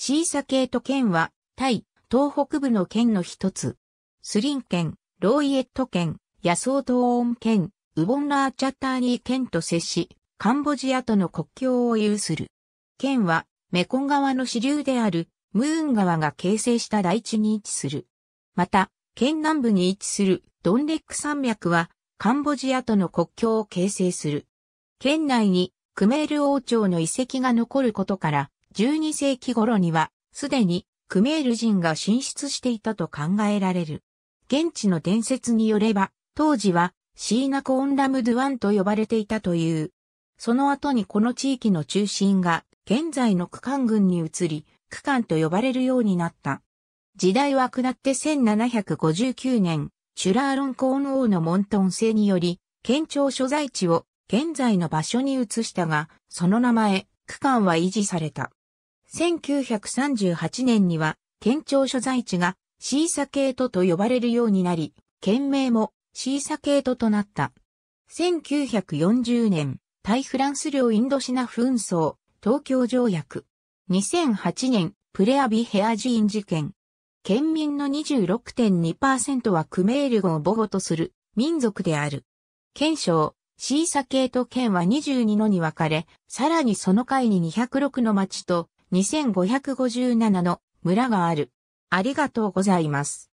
シーサ系と県は、タイ、東北部の県の一つ。スリン県、ローイエット県、ヤソートーン県、ウボンラーチャッターニー県と接し、カンボジアとの国境を有する。県は、メコン川の支流である、ムーン川が形成した大地に位置する。また、県南部に位置するドンレック山脈は、カンボジアとの国境を形成する。県内に、クメール王朝の遺跡が残ることから、12世紀頃には、すでにクメール人が進出していたと考えられる。現地の伝説によれば、当時はシーナコーンラムドゥワンと呼ばれていたという。その後にこの地域の中心が現在の区間群に移り、区間と呼ばれるようになった。時代は下って1759年、シュラーロンコーン王のモントン制により、県庁所在地を現在の場所に移したが、その名前、区間は維持された。1938年には、県庁所在地がシーサケートと呼ばれるようになり、県名もシーサケートとなった。1940年、対フランス領インドシナ紛争、東京条約。2008年、プレアビヘア寺院事件。県民の26.2%はクメール語を母語とする民族である。県省、シーサケート県は22のに分かれ、さらにその階に206の町と2557の村がある。ありがとうございます。